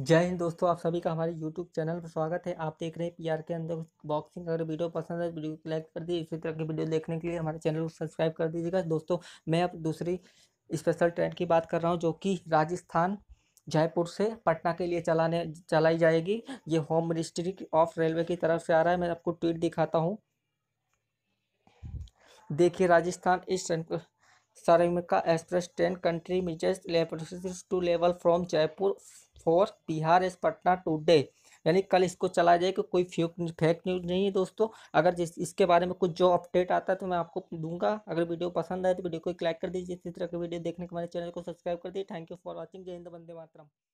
जय हिंद दोस्तों आप सभी का हमारे YouTube चैनल पर स्वागत है आप देख रहे हैं पीआर के अंदर बॉक्सिंग अगर वीडियो पसंद है तो वीडियो को लाइक कर दीजिए इसी तरह की वीडियो देखने के लिए हमारे चैनल को सब्सक्राइब कर दीजिएगा दोस्तों मैं अब दूसरी स्पेशल ट्रेन की बात कर रहा हूँ जो कि राजस्थान जयपुर से पटना के लिए चलाने चलाई जाएगी ये होम मिनिस्ट्री ऑफ रेलवे की तरफ से आ रहा है मैं आपको ट्वीट दिखाता हूँ देखिए राजस्थान इस ट्रेन को सरमिका एक्सप्रेस ट्रेन कंट्री मिजेस to level from Jaipur for Bihar एस पटना टूडे यानी कल इसको चला जाए कि कोई फ्यूक फेक न्यूज़ नहीं है दोस्तों अगर जिस इसके बारे में कुछ जो अपडेट आता है तो मैं आपको दूंगा अगर वीडियो पसंद आए तो वीडियो को एक लाइक कर दीजिए इसी तरह की वीडियो देखने के हमारे चैनल को सब्सक्राइब कर दीजिए थैंक यू फॉर वॉचिंग जय हिंद बंदे मातरम